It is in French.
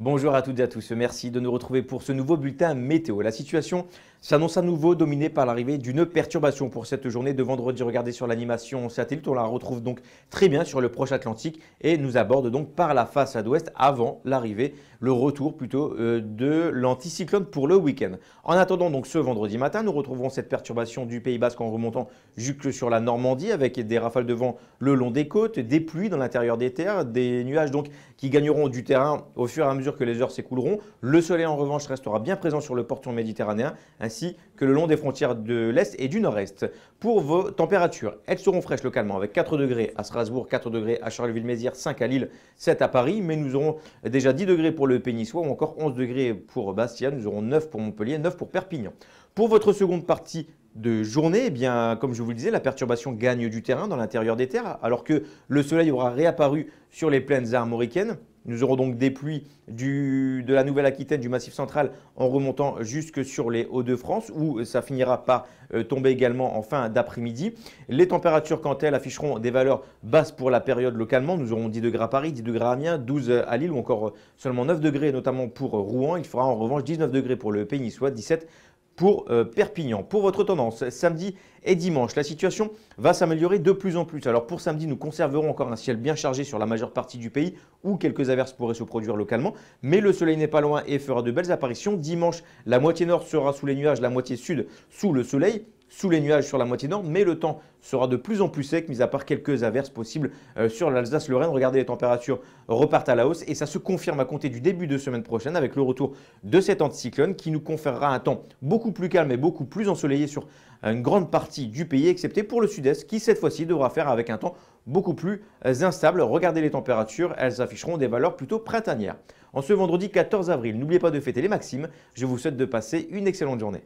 Bonjour à toutes et à tous, merci de nous retrouver pour ce nouveau bulletin météo. La situation s'annonce à nouveau dominé par l'arrivée d'une perturbation pour cette journée de vendredi. Regardez sur l'animation satellite, on la retrouve donc très bien sur le proche Atlantique et nous aborde donc par la à l'ouest avant l'arrivée, le retour plutôt euh, de l'anticyclone pour le week-end. En attendant donc ce vendredi matin, nous retrouverons cette perturbation du Pays Basque en remontant jusque sur la Normandie avec des rafales de vent le long des côtes, des pluies dans l'intérieur des terres, des nuages donc qui gagneront du terrain au fur et à mesure que les heures s'écouleront. Le soleil en revanche restera bien présent sur le porton méditerranéen ainsi que le long des frontières de l'Est et du Nord-Est. Pour vos températures, elles seront fraîches localement avec 4 degrés à Strasbourg, 4 degrés à Charleville-Mézières, 5 à Lille, 7 à Paris, mais nous aurons déjà 10 degrés pour le Pénissois ou encore 11 degrés pour Bastia, nous aurons 9 pour Montpellier, 9 pour Perpignan. Pour votre seconde partie de journée, eh bien, comme je vous le disais, la perturbation gagne du terrain dans l'intérieur des terres, alors que le soleil aura réapparu sur les plaines armoricaines. Nous aurons donc des pluies de la Nouvelle-Aquitaine, du Massif central, en remontant jusque sur les Hauts-de-France, où ça finira par euh, tomber également en fin d'après-midi. Les températures, quant à elles, afficheront des valeurs basses pour la période localement. Nous aurons 10 degrés à Paris, 10 degrés à Amiens, 12 à Lille, ou encore euh, seulement 9 degrés, notamment pour euh, Rouen. Il fera en revanche 19 degrés pour le Pays niçois, 17 degrés pour euh, Perpignan. Pour votre tendance, samedi et dimanche, la situation va s'améliorer de plus en plus. Alors pour samedi, nous conserverons encore un ciel bien chargé sur la majeure partie du pays où quelques averses pourraient se produire localement, mais le soleil n'est pas loin et fera de belles apparitions. Dimanche, la moitié nord sera sous les nuages, la moitié sud sous le soleil sous les nuages sur la moitié nord, mais le temps sera de plus en plus sec, mis à part quelques averses possibles euh, sur l'Alsace-Lorraine. Regardez, les températures repartent à la hausse et ça se confirme à compter du début de semaine prochaine avec le retour de cet anticyclone qui nous conférera un temps beaucoup plus calme et beaucoup plus ensoleillé sur euh, une grande partie du pays, excepté pour le sud-est qui cette fois-ci devra faire avec un temps beaucoup plus euh, instable. Regardez les températures, elles afficheront des valeurs plutôt printanières. En ce vendredi 14 avril, n'oubliez pas de fêter les maximes. Je vous souhaite de passer une excellente journée.